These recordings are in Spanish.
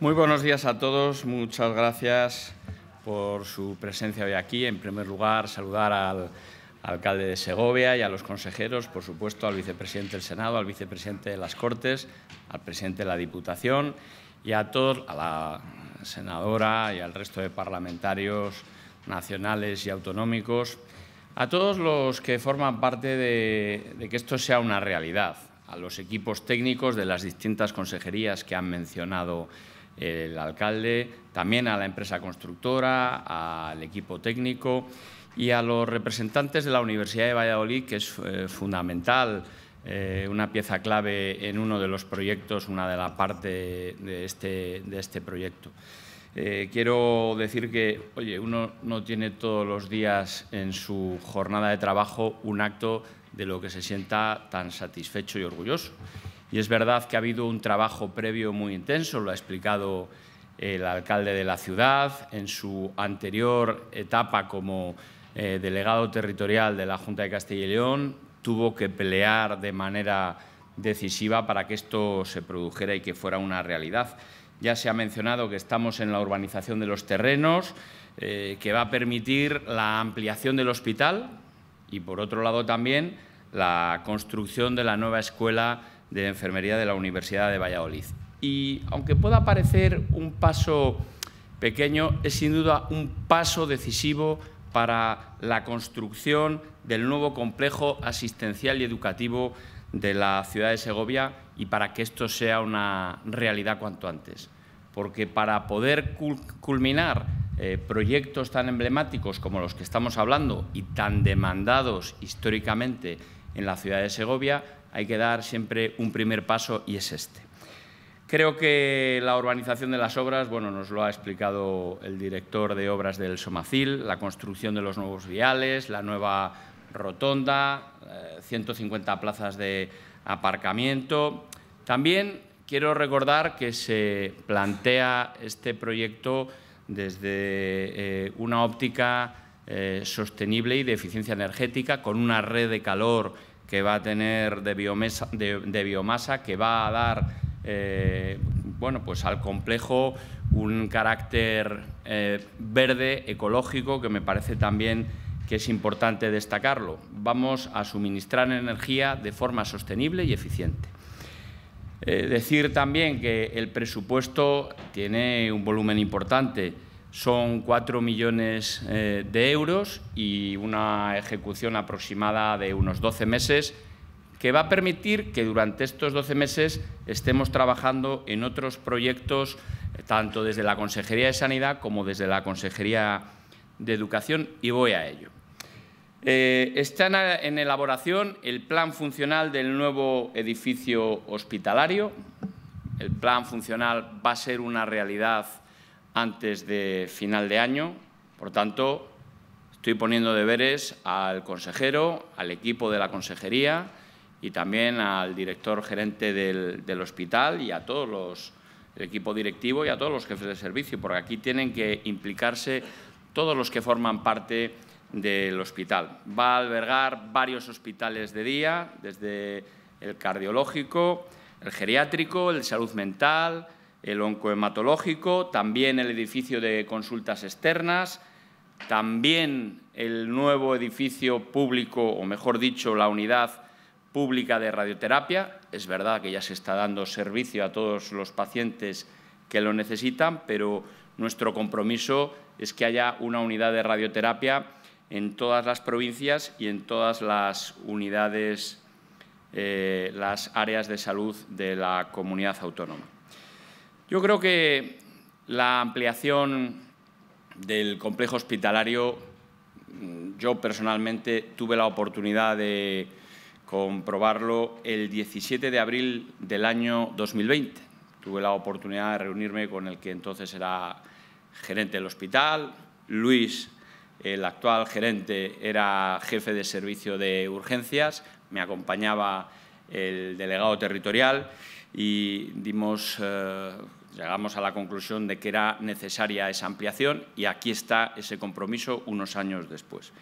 Muy buenos días a todos, muchas gracias por su presencia hoy aquí. En primer lugar, saludar al alcalde de Segovia y a los consejeros, por supuesto, al vicepresidente del Senado, al vicepresidente de las Cortes, al presidente de la Diputación y a todos, a la senadora y al resto de parlamentarios nacionales y autonómicos, a todos los que forman parte de, de que esto sea una realidad, a los equipos técnicos de las distintas consejerías que han mencionado el alcalde, también a la empresa constructora, al equipo técnico y a los representantes de la Universidad de Valladolid, que es eh, fundamental, eh, una pieza clave en uno de los proyectos, una de la parte de este, este proyecto. Eh, quiero decir que, oye, uno no tiene todos los días en su jornada de trabajo un acto de lo que se sienta tan satisfecho y orgulloso. Y es verdad que ha habido un trabajo previo muy intenso, lo ha explicado el alcalde de la ciudad en su anterior etapa como eh, delegado territorial de la Junta de Castilla y León, tuvo que pelear de manera decisiva para que esto se produjera y que fuera una realidad. Ya se ha mencionado que estamos en la urbanización de los terrenos, eh, que va a permitir la ampliación del hospital y, por otro lado, también la construcción de la nueva escuela de Enfermería de la Universidad de Valladolid. Y aunque pueda parecer un paso pequeño, es sin duda un paso decisivo para la construcción del nuevo complejo asistencial y educativo de la ciudad de Segovia y para que esto sea una realidad cuanto antes. Porque para poder culminar eh, proyectos tan emblemáticos como los que estamos hablando y tan demandados históricamente en la ciudad de Segovia, hay que dar siempre un primer paso y es este. Creo que la urbanización de las obras, bueno, nos lo ha explicado el director de obras del Somacil, la construcción de los nuevos viales, la nueva rotonda, 150 eh, plazas de aparcamiento. También quiero recordar que se plantea este proyecto desde eh, una óptica eh, sostenible y de eficiencia energética, con una red de calor que va a tener de biomasa, que va a dar eh, bueno, pues al complejo un carácter eh, verde, ecológico, que me parece también que es importante destacarlo. Vamos a suministrar energía de forma sostenible y eficiente. decir también que el presupuesto tiene un volumen importante son cuatro millones eh, de euros y una ejecución aproximada de unos 12 meses, que va a permitir que durante estos 12 meses estemos trabajando en otros proyectos, eh, tanto desde la Consejería de Sanidad como desde la Consejería de Educación, y voy a ello. Eh, está en elaboración el plan funcional del nuevo edificio hospitalario. El plan funcional va a ser una realidad antes de final de año. Por tanto, estoy poniendo deberes al consejero, al equipo de la consejería y también al director gerente del, hospital y a todos los el equipo directivo y a todos los jefes de servicio, porque aquí tienen que implicarse todos los que forman parte del hospital. Va a albergar varios hospitales de día, desde el cardiológico, el geriátrico, el salud mental, el oncohematológico, también el edificio de consultas externas, también el nuevo edificio público, o mejor dicho, la unidad pública de radioterapia. Es verdad que ya se está dando servicio a todos los pacientes que lo necesitan, pero nuestro compromiso es que haya una unidad de radioterapia en todas las provincias y en todas las unidades, eh, las áreas de salud de la comunidad autónoma. Yo creo que la ampliación del complejo hospitalario, mm, yo personalmente tuve la oportunidad de comprobarlo el 17 de abril del año 2020. Tuve la oportunidad de reunirme con el que entonces era gerente del hospital, Luis, el actual gerente, era jefe de servicio de urgencias, me acompañaba el delegado territorial y dimos eh, llegamos a la conclusión de que era necesaria esa ampliación y aquí está ese compromiso unos años después.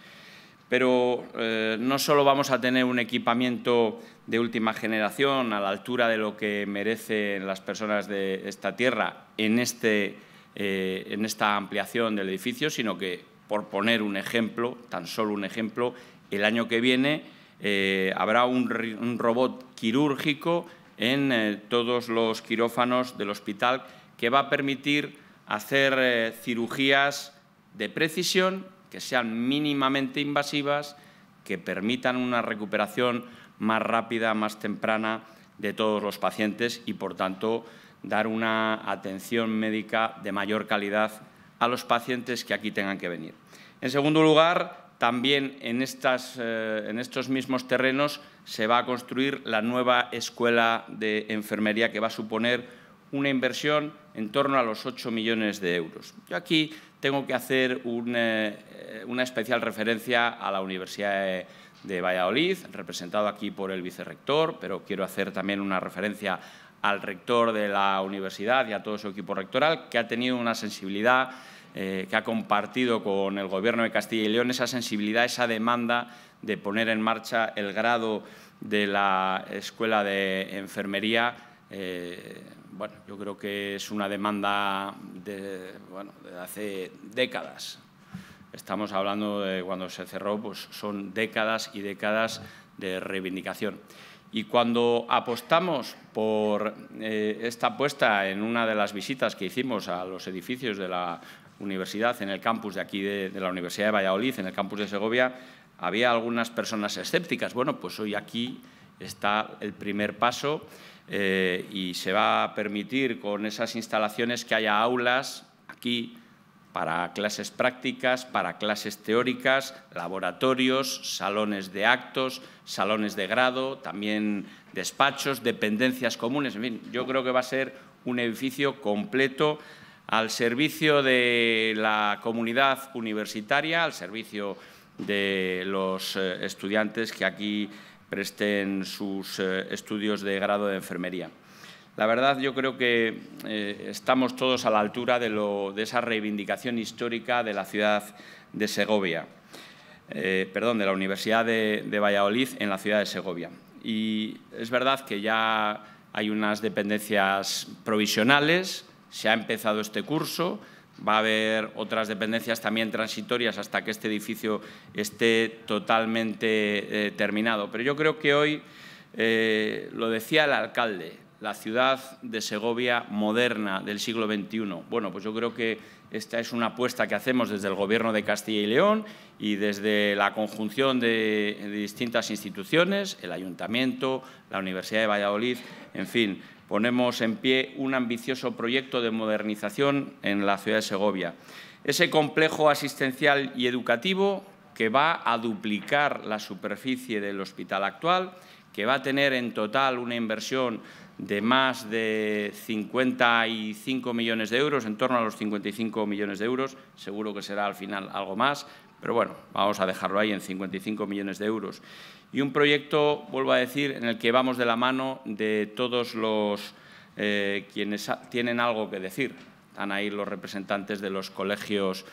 Pero eh, no solo vamos a tener un equipamiento de última generación a la altura de lo que merecen las personas de esta tierra en, este, eh, esta ampliación del edificio, sino que, por poner un ejemplo, tan solo un ejemplo, el año que viene eh, habrá un robot quirúrgico en eh, todos los quirófanos del hospital, que va a permitir hacer eh, cirugías de precisión que sean mínimamente invasivas, que permitan una recuperación más rápida, más temprana de todos los pacientes y, por tanto, dar una atención médica de mayor calidad a los pacientes que aquí tengan que venir. En segundo lugar, también en eh, estos mismos terrenos se va a construir la nueva escuela de enfermería que va a suponer una inversión en torno a los 8 millones de euros. Yo aquí tengo que hacer eh, una, especial referencia a la Universidad de Valladolid, representado aquí por el vicerrector, pero quiero hacer también una referencia al rector de la universidad y a todo su equipo rectoral, que ha tenido una sensibilidad eh, que ha compartido con el Gobierno de Castilla y León, esa sensibilidad, esa demanda de poner en marcha el grado de la Escuela de Enfermería. Eh, bueno, yo creo que es una demanda de, de hace décadas. Estamos hablando de cuando se cerró, pues son décadas y décadas de reivindicación. Y cuando apostamos por eh, esta apuesta en una de las visitas que hicimos a los edificios de la universidad, en el campus de aquí de, la Universidad de Valladolid, en el campus de Segovia, había algunas personas escépticas. Bueno, pues hoy aquí está el primer paso eh, y se va a permitir con esas instalaciones que haya aulas aquí para clases prácticas, para clases teóricas, laboratorios, salones de actos, salones de grado, también despachos, dependencias comunes. En fin, yo creo que va a ser un edificio completo al servicio de la comunidad universitaria, al servicio de los eh, estudiantes que aquí presten sus eh, estudios de grado de enfermería. La verdad, yo creo que eh, estamos todos a la altura de, esa reivindicación histórica de la ciudad de Segovia, perdón, de la Universidad de Valladolid en la ciudad de Segovia. Y es verdad que ya hay unas dependencias provisionales, se ha empezado este curso, va a haber otras dependencias también transitorias hasta que este edificio esté totalmente eh, terminado. Pero yo creo que hoy, eh, lo decía el alcalde, la ciudad de Segovia moderna del siglo XXI. Bueno, pues yo creo que esta es una apuesta que hacemos desde el Gobierno de Castilla y León y desde la conjunción de, distintas instituciones, el Ayuntamiento, la Universidad de Valladolid, en fin, ponemos en pie un ambicioso proyecto de modernización en la ciudad de Segovia. Ese complejo asistencial y educativo que va a duplicar la superficie del hospital actual que va a tener en total una inversión de más de 55 millones de euros, en torno a los 55 millones de euros, seguro que será al final algo más, pero bueno, vamos a dejarlo ahí en 55 millones de euros. Y un proyecto, vuelvo a decir, en el que vamos de la mano de todos los eh, quienes tienen algo que decir. Están ahí los representantes de los colegios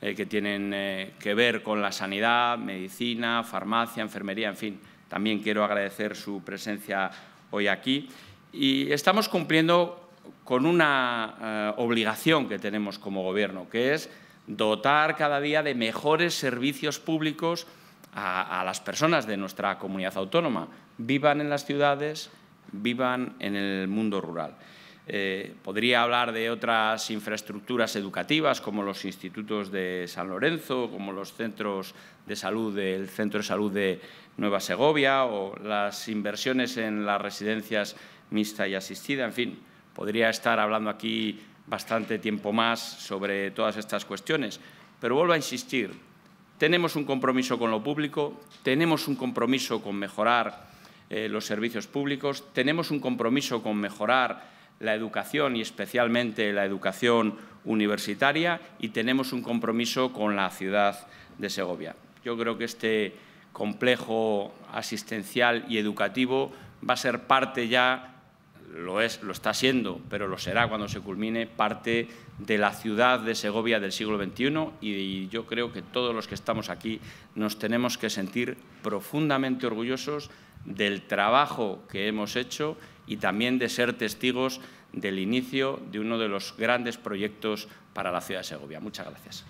eh, que tienen eh, que ver con la sanidad, medicina, farmacia, enfermería, en fin, también quiero agradecer su presencia hoy aquí. Y estamos cumpliendo con una eh, obligación que tenemos como Gobierno, que es dotar cada día de mejores servicios públicos a, las personas de nuestra comunidad autónoma, vivan en las ciudades, vivan en el mundo rural. Eh, podría hablar de otras infraestructuras educativas como los institutos de San Lorenzo, como los centros de salud del Centro de Salud de Nueva Segovia o las inversiones en las residencias mixta y asistida. En fin, podría estar hablando aquí bastante tiempo más sobre todas estas cuestiones. Pero vuelvo a insistir, tenemos un compromiso con lo público, tenemos un compromiso con mejorar eh, los servicios públicos, tenemos un compromiso con mejorar la educación y especialmente la educación universitaria y tenemos un compromiso con la ciudad de Segovia. Yo creo que este complejo asistencial y educativo va a ser parte ya, lo, es, lo está siendo, pero lo será cuando se culmine, parte de la ciudad de Segovia del siglo XXI y, y yo creo que todos los que estamos aquí nos tenemos que sentir profundamente orgullosos del trabajo que hemos hecho y también de ser testigos del inicio de uno de los grandes proyectos para la ciudad de Segovia. Muchas gracias.